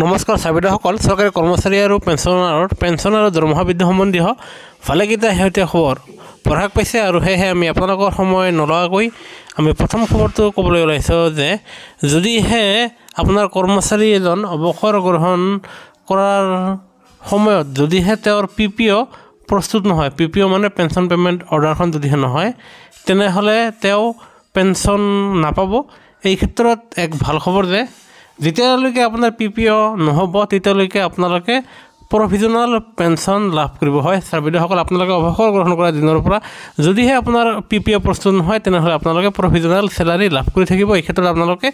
নমস্কাৰ চাবিদাসকল চৰকাৰী কৰ্মচাৰী আৰু পেঞ্চনাৰৰ পেঞ্চন আৰু দৰমহা বৃদ্ধি সম্বন্ধীয় ভালেকেইটা শেহতীয়া খবৰ প্ৰভাৱ পাইছে আৰু সেয়েহে আমি আপোনালোকৰ সময় নলগাকৈ আমি প্ৰথম খবৰটো ক'বলৈ ওলাইছোঁ যে যদিহে আপোনাৰ কৰ্মচাৰী এজন অৱসৰ গ্ৰহণ কৰাৰ সময়ত যদিহে তেওঁৰ পি পি অ' প্ৰস্তুত নহয় পি পি অ' মানে পেঞ্চন পে'মেণ্ট অৰ্ডাৰখন যদিহে নহয় তেনেহ'লে তেওঁ পেঞ্চন নাপাব এই ক্ষেত্ৰত এক ভাল খবৰ যে যেতিয়ালৈকে আপোনাৰ পি পি অ' নহ'ব তেতিয়ালৈকে আপোনালোকে প্ৰভিজনেল পেঞ্চন লাভ কৰিব হয় চাৰ্বিধসকল আপোনালোকে অৱসৰ গ্ৰহণ কৰা দিনৰ পৰা যদিহে আপোনাৰ পি পি অ' প্ৰস্তুত নহয় তেনেহ'লে আপোনালোকে প্ৰভিজনেল চেলাৰী লাভ কৰি থাকিব এই ক্ষেত্ৰত আপোনালোকে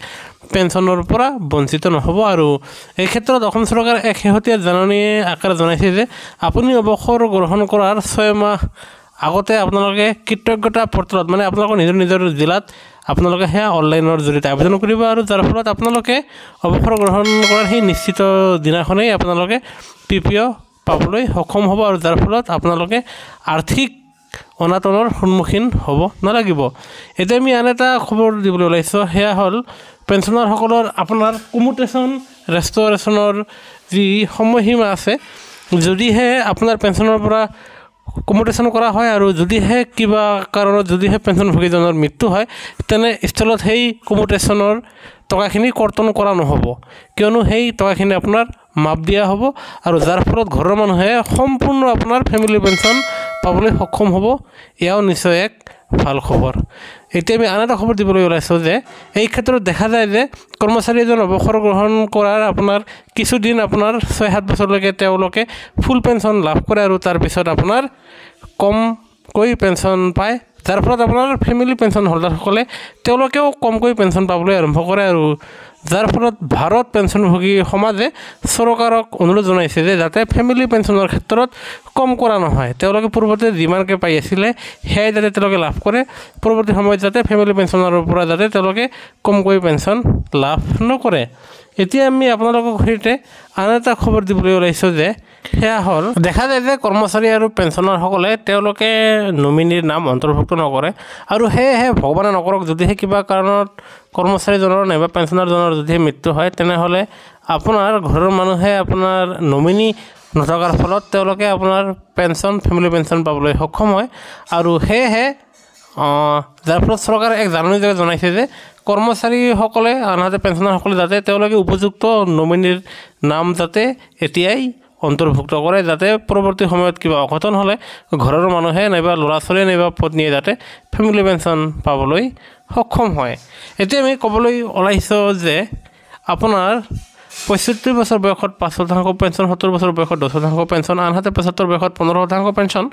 পেঞ্চনৰ পৰা বঞ্চিত নহ'ব আৰু এই ক্ষেত্ৰত অসম চৰকাৰে এক শেহতীয়া জাননীয়ে আকাৰে জনাইছে যে আপুনি অৱসৰ গ্ৰহণ কৰাৰ ছয়মাহ আগতে আপোনালোকে কৃতজ্ঞতা পত্ৰত মানে আপোনালোকৰ নিজৰ নিজৰ জিলাত আপোনালোকে সেয়া অনলাইনৰ জৰিয়তে আবেদন কৰিব আৰু যাৰ ফলত আপোনালোকে অৱসৰ গ্ৰহণ কৰাৰ সেই নিশ্চিত দিনাখনেই আপোনালোকে পি পি অ' পাবলৈ সক্ষম হ'ব আৰু যাৰ ফলত আপোনালোকে আৰ্থিক অনাটনৰ সন্মুখীন হ'ব নালাগিব এতিয়া আমি আন এটা খবৰ দিবলৈ ওলাইছোঁ সেয়া হ'ল পেঞ্চনাৰসকলৰ আপোনাৰ কমুটেশ্যন ৰেষ্টৰেশ্যনৰ যি সময়সীমা আছে যদিহে আপোনাৰ পেঞ্চনৰ পৰা কমোডেশ্যন কৰা হয় আৰু যদিহে কিবা কাৰণত যদিহে পেঞ্চনভোগীজনৰ মৃত্যু হয় তেনেস্থলত সেই কমোডেশ্যনৰ টকাখিনি কৰ্তন কৰা নহ'ব কিয়নো সেই টকাখিনি আপোনাৰ মাপ দিয়া হ'ব আৰু যাৰ ফলত ঘৰৰ মানুহে সম্পূৰ্ণ আপোনাৰ ফেমিলি পেঞ্চন পাবলৈ সক্ষম হ'ব এয়াও নিশ্চয় এক ভাল খবৰ এতিয়া আমি আন এটা খবৰ দিবলৈ ওলাইছোঁ যে এই ক্ষেত্ৰত দেখা যায় যে কৰ্মচাৰী এজন অৱসৰ গ্ৰহণ কৰাৰ আপোনাৰ কিছুদিন আপোনাৰ ছয় সাত বছৰলৈকে তেওঁলোকে ফুল পেঞ্চন লাভ কৰে আৰু তাৰপিছত আপোনাৰ কমকৈ পেঞ্চন পায় যাৰ ফলত আপোনাৰ ফেমিলি পেঞ্চন হোল্ডাৰসকলে তেওঁলোকেও কমকৈ পেঞ্চন পাবলৈ আৰম্ভ কৰে আৰু যাৰ ফলত ভাৰত পেঞ্চনভোগী সমাজে চৰকাৰক অনুৰোধ জনাইছে যে যাতে ফেমিলি পেঞ্চনৰ ক্ষেত্ৰত কম কৰা নহয় তেওঁলোকে পূৰ্বতে যিমানকৈ পাই আছিলে সেয়াই যাতে তেওঁলোকে লাভ কৰে পৰৱৰ্তী সময়ত যাতে ফেমিলি পেঞ্চনৰ পৰা যাতে তেওঁলোকে কমকৈ পেঞ্চন লাভ নকৰে এতিয়া আমি আপোনালোকৰ সৈতে আন এটা খবৰ দিবলৈ ওলাইছোঁ যে সেয়া হ'ল দেখা যায় যে কৰ্মচাৰী আৰু পেঞ্চনাৰসকলে তেওঁলোকে নমিনীৰ নাম অন্তৰ্ভুক্ত নকৰে আৰু সেয়েহে ভগৱানে নকৰক যদিহে কিবা কাৰণত কৰ্মচাৰীজনৰ নাইবা পেঞ্চনাৰজনৰ যদিহে মৃত্যু হয় তেনেহ'লে আপোনাৰ ঘৰৰ মানুহে আপোনাৰ নমিনি নথকাৰ ফলত তেওঁলোকে আপোনাৰ পেঞ্চন ফেমিলি পেঞ্চন পাবলৈ সক্ষম হয় আৰু সেয়েহে যাৰ ফলত চৰকাৰে এক জাননীযোগে জনাইছে যে কৰ্মচাৰীসকলে আনহাতে পেঞ্চনাৰসকলে যাতে তেওঁলোকে উপযুক্ত নমিনীৰ নাম যাতে এতিয়াই অন্তৰ্ভুক্ত কৰে যাতে পৰৱৰ্তী সময়ত কিবা অঘটন হ'লে ঘৰৰ মানুহে নাইবা ল'ৰা ছোৱালীয়ে নাইবা পত্নীয়ে যাতে ফেমিলি পেঞ্চন পাবলৈ সক্ষম হয় এতিয়া আমি ক'বলৈ ওলাইছোঁ যে আপোনাৰ পঁয়ষষ্ঠি বছৰ বয়সত পাঁচ শতাংশ পেঞ্চন সত্তৰ বছৰ বয়সত দহ শতাংশ পেঞ্চন আনহাতে পঁচাত্তৰ বয়সত পোন্ধৰ শতাংশ পেঞ্চন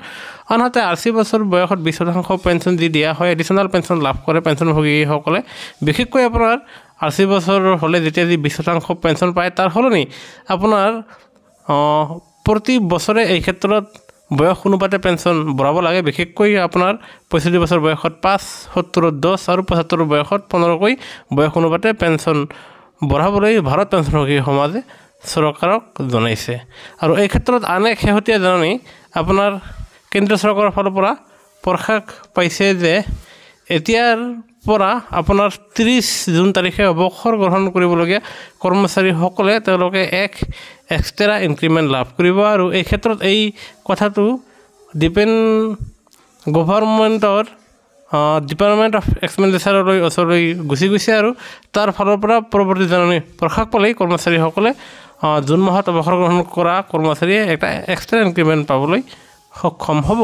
আনহাতে আশী বছৰ বয়সত বিছ শতাংশ পেঞ্চন যি দিয়া হয় এডিশ্যনেল পেঞ্চন লাভ কৰে পেঞ্চনভোগীসকলে বিশেষকৈ আপোনাৰ আশী বছৰ হ'লে যেতিয়া যি বিছ শতাংশ পেঞ্চন পায় তাৰ সলনি আপোনাৰ প্ৰতি বছৰে এই ক্ষেত্ৰত বয়স অনুপাতে পেঞ্চন বঢ়াব লাগে বিশেষকৈ আপোনাৰ পঁয়ষষ্ঠি বছৰ বয়সত পাঁচ সত্তৰত দহ আৰু পঁচাত্তৰ বয়সত পোন্ধৰকৈ বয়স অনুপাতে পেঞ্চন বঢ়াবলৈ ভাৰত পেঞ্চনভোগী সমাজে চৰকাৰক জনাইছে আৰু এই ক্ষেত্ৰত আন এক শেহতীয়া জাননী আপোনাৰ কেন্দ্ৰীয় চৰকাৰৰ ফালৰ পৰা প্ৰকাশ পাইছে যে এতিয়াৰ পৰা আপোনাৰ ত্ৰিছ জুন তাৰিখে অৱসৰ গ্ৰহণ কৰিবলগীয়া কৰ্মচাৰীসকলে তেওঁলোকে এক এক্সট্ৰা ইনক্ৰিমেণ্ট লাভ কৰিব আৰু এই ক্ষেত্ৰত এই কথাটো ডিপেণ্ড গভৰ্ণমেণ্টৰ ডিপাৰ্টমেণ্ট অফ এক্সপেণ্ডিচাৰলৈ ওচৰলৈ গুচি গৈছে আৰু তাৰ ফালৰ পৰা পৰৱৰ্তী জাননী প্ৰকাশ পালেই কৰ্মচাৰীসকলে জুন মাহত অৱসৰ গ্ৰহণ কৰা কৰ্মচাৰীয়ে এটা এক্সট্ৰা ইনক্ৰিমেণ্ট পাবলৈ সক্ষম হ'ব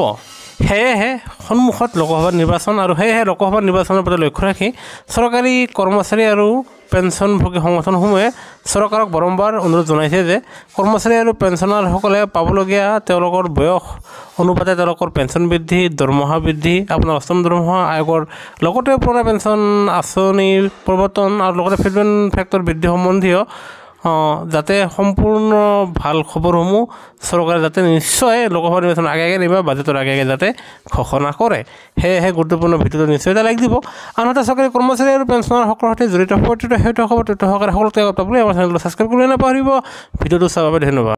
সেয়েহে সন্মুখত লোকসভা নিৰ্বাচন আৰু সেয়েহে লোকসভা নিৰ্বাচনৰ প্ৰতি লক্ষ্য ৰাখি চৰকাৰী কৰ্মচাৰী আৰু পেঞ্চনভোগী সংগঠনসমূহে চৰকাৰক বাৰম্বাৰ অনুৰোধ জনাইছে যে কৰ্মচাৰী আৰু পেঞ্চনাৰসকলে পাবলগীয়া তেওঁলোকৰ বয়স অনুপাতে তেওঁলোকৰ পেঞ্চন বৃদ্ধি দৰমহা বৃদ্ধি আপোনাৰ অষ্টম দৰমহা আয়োগৰ লগতে পুৰণা পেঞ্চন আঁচনিৰ প্ৰৱৰ্তন আৰু লগতে ফিডবেন ফেক্টৰ বৃদ্ধি সম্বন্ধীয় অঁ যাতে সম্পূৰ্ণ ভাল খবৰসমূহ চৰকাৰে যাতে নিশ্চয় লোকসভা নিৰ্বাচন আগে আগে নিবা বাজেটৰ আগে আগে যাতে ঘোষণা কৰে সেয়েহে গুৰুত্বপূৰ্ণ ভিডিঅ'টো নিশ্চয় এটা লাগি দিব আনহাতে চৰকাৰী কৰ্মচাৰী আৰু পেঞ্চনাৰসকলৰ সৈতে জড়িত সময়টো সেইটো হ'ব তেতিয়া সহকাৰে সকলোকে আমাৰ চেনেলটো ছাবস্ক্ৰাইব কৰিব নাপাহৰিব ভিডিঅ'টো চোৱাৰ বাবে ধন্যবাদ